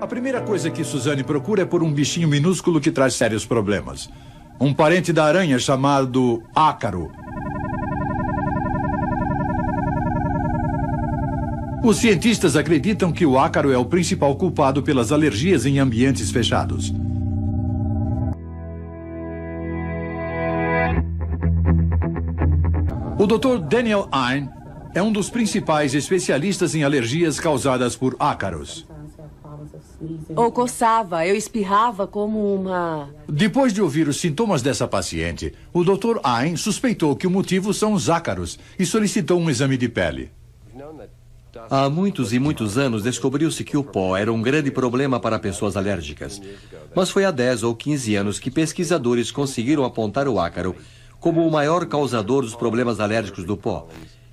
A primeira coisa que Suzane procura é por um bichinho minúsculo que traz sérios problemas. Um parente da aranha chamado ácaro. Os cientistas acreditam que o ácaro é o principal culpado pelas alergias em ambientes fechados. O Dr. Daniel Ein é um dos principais especialistas em alergias causadas por ácaros ou coçava, eu espirrava como uma. Depois de ouvir os sintomas dessa paciente, o Dr. Ayn suspeitou que o motivo são os ácaros e solicitou um exame de pele. Há muitos e muitos anos descobriu-se que o pó era um grande problema para pessoas alérgicas. Mas foi há 10 ou 15 anos que pesquisadores conseguiram apontar o ácaro como o maior causador dos problemas alérgicos do pó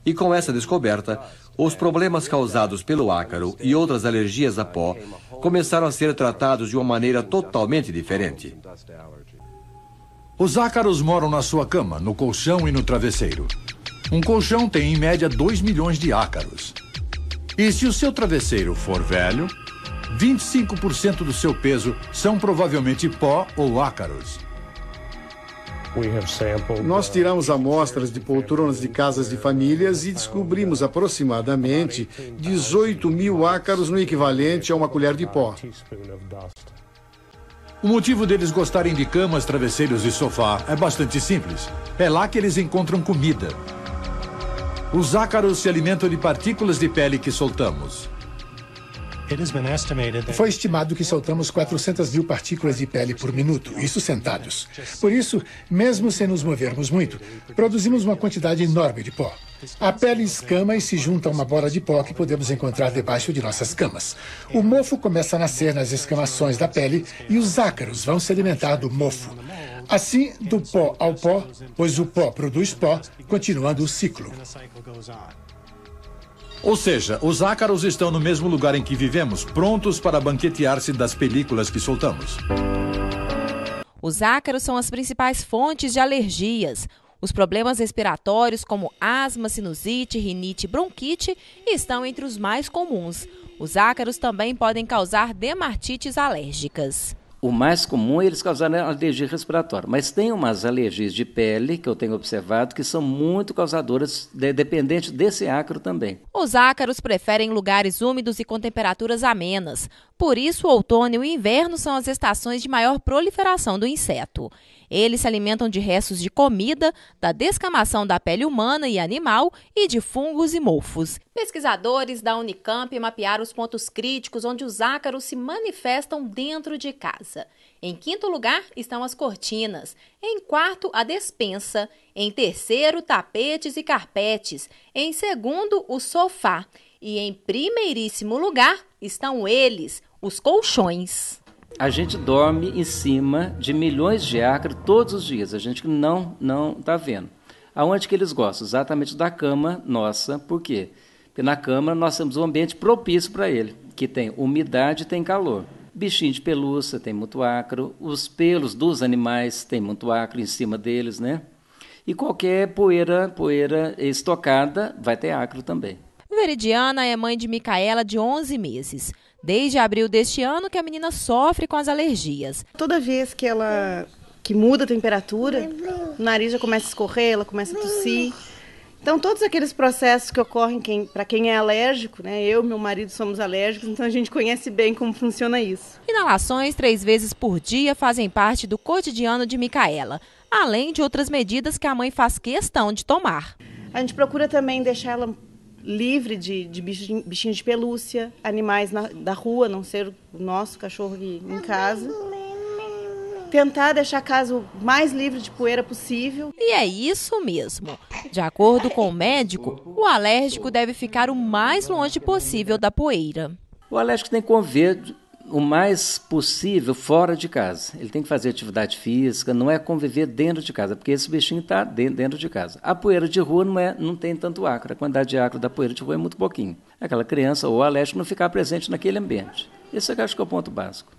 e com essa descoberta, os problemas causados pelo ácaro e outras alergias a pó começaram a ser tratados de uma maneira totalmente diferente. Os ácaros moram na sua cama, no colchão e no travesseiro. Um colchão tem em média 2 milhões de ácaros. E se o seu travesseiro for velho, 25% do seu peso são provavelmente pó ou ácaros. Nós tiramos amostras de poltronas de casas de famílias e descobrimos aproximadamente 18 mil ácaros no equivalente a uma colher de pó. O motivo deles gostarem de camas, travesseiros e sofá é bastante simples. É lá que eles encontram comida. Os ácaros se alimentam de partículas de pele que soltamos. Foi estimado que soltamos 400 mil partículas de pele por minuto, isso sentados. Por isso, mesmo sem nos movermos muito, produzimos uma quantidade enorme de pó. A pele escama e se junta a uma bola de pó que podemos encontrar debaixo de nossas camas. O mofo começa a nascer nas escamações da pele e os ácaros vão se alimentar do mofo. Assim, do pó ao pó, pois o pó produz pó, continuando o ciclo. Ou seja, os ácaros estão no mesmo lugar em que vivemos, prontos para banquetear-se das películas que soltamos. Os ácaros são as principais fontes de alergias. Os problemas respiratórios, como asma, sinusite, rinite e bronquite, estão entre os mais comuns. Os ácaros também podem causar dermatites alérgicas o mais comum é eles causarem alergia respiratória. Mas tem umas alergias de pele que eu tenho observado que são muito causadoras, de, dependente desse ácaro também. Os ácaros preferem lugares úmidos e com temperaturas amenas. Por isso, o outono e o inverno são as estações de maior proliferação do inseto. Eles se alimentam de restos de comida, da descamação da pele humana e animal e de fungos e mofos. Pesquisadores da Unicamp mapearam os pontos críticos onde os ácaros se manifestam dentro de casa. Em quinto lugar estão as cortinas, em quarto, a despensa, em terceiro, tapetes e carpetes, em segundo, o sofá e em primeiríssimo lugar estão eles, os colchões a gente dorme em cima de milhões de acres todos os dias, a gente não não está vendo. Aonde que eles gostam? Exatamente da cama nossa, por quê? Porque na cama nós temos um ambiente propício para ele, que tem umidade e tem calor. Bichinho de pelúcia tem muito acro, os pelos dos animais tem muito acro em cima deles, né? E qualquer poeira, poeira estocada vai ter acro também. Veridiana é mãe de Micaela, de 11 meses. Desde abril deste ano que a menina sofre com as alergias. Toda vez que ela que muda a temperatura, o nariz já começa a escorrer, ela começa a tossir. Então, todos aqueles processos que ocorrem para quem é alérgico, né? Eu e meu marido somos alérgicos, então a gente conhece bem como funciona isso. Inalações três vezes por dia fazem parte do cotidiano de Micaela, além de outras medidas que a mãe faz questão de tomar. A gente procura também deixar ela livre de, de bichinhos bichinho de pelúcia, animais na, da rua, não ser o nosso cachorro aqui em casa. Tentar deixar a casa o mais livre de poeira possível. E é isso mesmo. De acordo com o médico, o alérgico deve ficar o mais longe possível da poeira. O alérgico tem que conviver o mais possível fora de casa. Ele tem que fazer atividade física, não é conviver dentro de casa, porque esse bichinho está dentro de casa. A poeira de rua não, é, não tem tanto acro, a quantidade de acro da poeira de rua é muito pouquinho. Aquela criança ou alérgico não ficar presente naquele ambiente. Esse eu acho que é o ponto básico.